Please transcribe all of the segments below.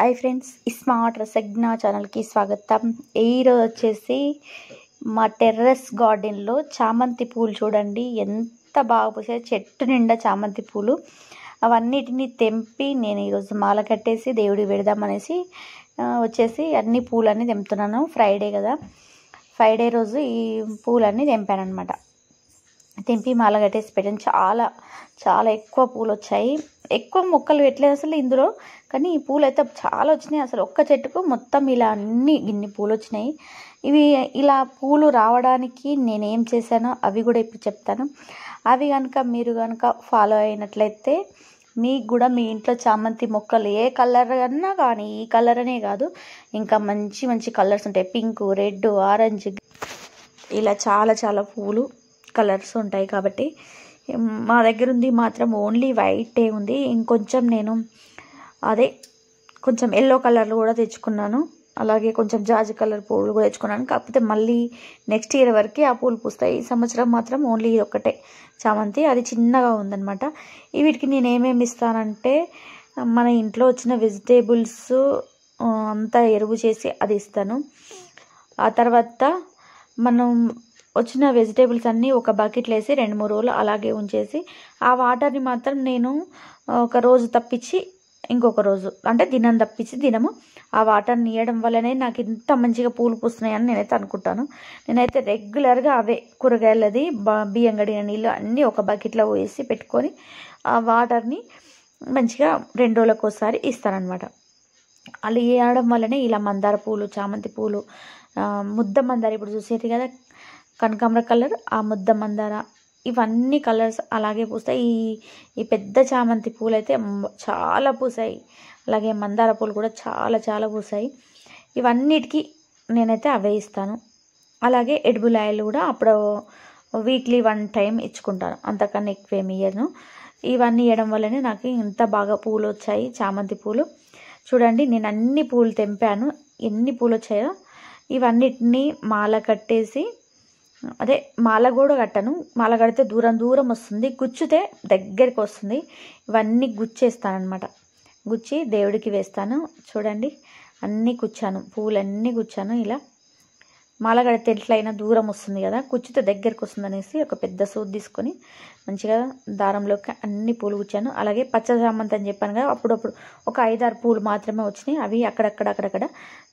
hi friends smart రసజ్ఞ ఛానల్కి స్వాగతం ఈరోజు వచ్చేసి మా టెర్రస్ గార్డెన్లో చామంతి పూలు చూడండి ఎంత బాగా పూసాయి చెట్టు నిండా చామంతి పూలు అవన్నిటిని తెంపి నేను ఈరోజు మాల కట్టేసి దేవుడికి పెడదామనేసి వచ్చేసి అన్ని పూలన్నీ తెంపుతున్నాను ఫ్రైడే కదా ఫ్రైడే రోజు ఈ పూలన్నీ తెంపాను అనమాట తెంపి మాల కట్టేసి పెట్టాను చాలా చాలా ఎక్కువ పూలు వచ్చాయి ఎక్కువ మొక్కలు పెట్టలేదు అసలు ఇందులో కానీ ఈ పూలు అయితే చాలా వచ్చినాయి అసలు ఒక్క చెట్టుకు మొత్తం ఇలా అన్ని గిన్ని పూలు వచ్చినాయి ఇవి ఇలా పూలు రావడానికి నేనేం చేశానో అవి కూడా ఇప్పుడు చెప్తాను అవి కనుక మీరు కనుక ఫాలో అయినట్లయితే మీకు కూడా మీ ఇంట్లో చామంతి మొక్కలు ఏ కలర్ అన్నా కానీ ఈ కలర్ అనే కాదు ఇంకా మంచి మంచి కలర్స్ ఉంటాయి పింక్ రెడ్ ఆరెంజ్ ఇలా చాలా చాలా పూలు కలర్స్ ఉంటాయి కాబట్టి మా దగ్గర ఉంది మాత్రం ఓన్లీ వైటే ఉంది ఇంకొంచెం నేను అదే కొంచెం ఎల్లో కలర్లు కూడా తెచ్చుకున్నాను అలాగే కొంచెం జాజి కలర్ పూలు కూడా తెచ్చుకున్నాను కాకపోతే మళ్ళీ నెక్స్ట్ ఇయర్ వరకు ఆ పూలు పూస్తాయి ఈ సంవత్సరం మాత్రం ఓన్లీ ఇది ఒక్కటే చామంతి అది చిన్నగా ఉందన్నమాట వీటికి నేను ఏమేమి ఇస్తానంటే మన ఇంట్లో వచ్చిన వెజిటేబుల్స్ అంతా ఎరువు చేసి అది ఇస్తాను ఆ తర్వాత మనం వచ్చిన వెజిటేబుల్స్ అన్నీ ఒక బకెట్లో వేసి రెండు మూడు రోజులు అలాగే ఉంచేసి ఆ వాటర్ని మాత్రం నేను ఒక రోజు తప్పించి ఇంకొక రోజు అంటే దినం తప్పించి దినము ఆ వాటర్ నీయడం వల్లనే నాకు ఇంత మంచిగా పూలు పూస్తున్నాయని నేనైతే అనుకుంటాను నేనైతే రెగ్యులర్గా అవే కూరగాయలది బియ్యం గడిగిన నీళ్ళు అన్నీ ఒక బకెట్లో వేసి పెట్టుకొని ఆ వాటర్ని మంచిగా రెండు రోజులకు ఒకసారి ఇస్తానమాట అలా వేయడం వల్లనే ఇలా మందార పూలు చామంతి పూలు ముద్ద మందార ఇప్పుడు చూసేది కదా కనకాంబర కలర్ ఆ ముద్ద మందార ఇవన్నీ కలర్స్ అలాగే పూస్తాయి ఈ ఈ పెద్ద చామంతి పూలు అయితే చాలా పూసాయి అలాగే మందార పూలు కూడా చాలా చాలా పూసాయి ఇవన్నిటికీ నేనైతే అవే ఇస్తాను అలాగే ఎడుబులాయలు కూడా అప్పుడు వీక్లీ వన్ టైం ఇచ్చుకుంటాను అంతకన్నా ఎక్కువేమి ఇయ్యను ఇవన్నీ ఇవ్వడం వల్లనే నాకు ఇంత బాగా పూలు వచ్చాయి చామంతి పూలు చూడండి నేను అన్ని పూలు తెంపాను ఎన్ని పూలు వచ్చాయో ఇవన్నిటినీ మాల కట్టేసి అదే మాల కూడా కట్టను మాల కడితే దూరం దూరం వస్తుంది గుచ్చితే దగ్గరికి వస్తుంది ఇవన్నీ గుచ్చేస్తానమాట గుచ్చి దేవుడికి వేస్తాను చూడండి అన్నీ పూలు పూలన్నీ కూర్చాను ఇలా మాల కడితే ఎట్లయినా దూరం వస్తుంది కదా కుచ్చితే దగ్గరికి వస్తుంది అనేసి ఒక పెద్ద సూట్ తీసుకొని మంచిగా దారంలోకి అన్ని పూలు గుచ్చాను అలాగే పచ్చ సామంతి అని చెప్పాను కదా అప్పుడప్పుడు ఒక ఐదారు పూలు మాత్రమే వచ్చినాయి అవి అక్కడక్కడ అక్కడక్కడ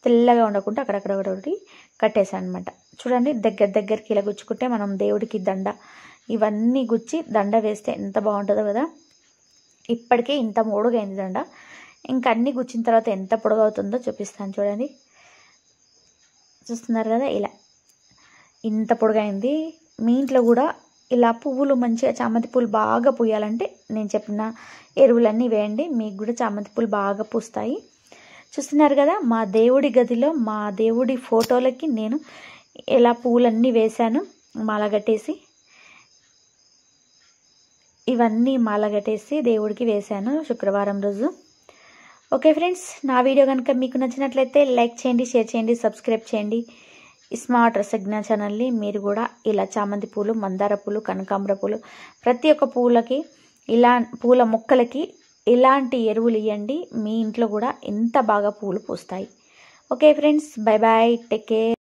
తెల్లగా ఉండకుండా అక్కడక్కడ ఒకటి కట్టేశాను అనమాట చూడండి దగ్గర దగ్గరికి ఇలా గుచ్చుకుంటే మనం దేవుడికి దండ ఇవన్నీ గుచ్చి దండ వేస్తే ఎంత బాగుంటుందో కదా ఇప్పటికే ఇంత మూడుగైంది దండ ఇంకా అన్ని గుచ్చిన తర్వాత ఎంత పొడగవుతుందో చూపిస్తాను చూడండి చూస్తున్నారు కదా ఇలా ఇంత పొడుగైంది మీ ఇంట్లో కూడా ఇలా పువ్వులు మంచిగా చామంతి పూలు బాగా పూయాలంటే నేను చెప్పిన ఎరువులన్నీ వేయండి మీకు కూడా చామంతి పూలు బాగా పూస్తాయి చూస్తున్నారు కదా మా దేవుడి గదిలో మా దేవుడి ఫోటోలకి నేను ఇలా పూలన్నీ వేశాను మాలగట్టేసి ఇవన్నీ మాలగట్టేసి దేవుడికి వేశాను శుక్రవారం రోజు ఓకే ఫ్రెండ్స్ నా వీడియో కనుక మీకు నచ్చినట్లయితే లైక్ చేయండి షేర్ చేయండి సబ్స్క్రైబ్ చేయండి స్మార్ట్ రసజ్ఞ ఛానల్ని మీరు కూడా ఇలా చామంతి పూలు మందార పూలు కనకాంబర పూలు ప్రతి ఒక్క పూలకి ఇలా పూల మొక్కలకి ఇలాంటి ఎరువులు ఇవ్వండి మీ ఇంట్లో కూడా ఎంత బాగా పూలు పూస్తాయి okay friends bye bye take care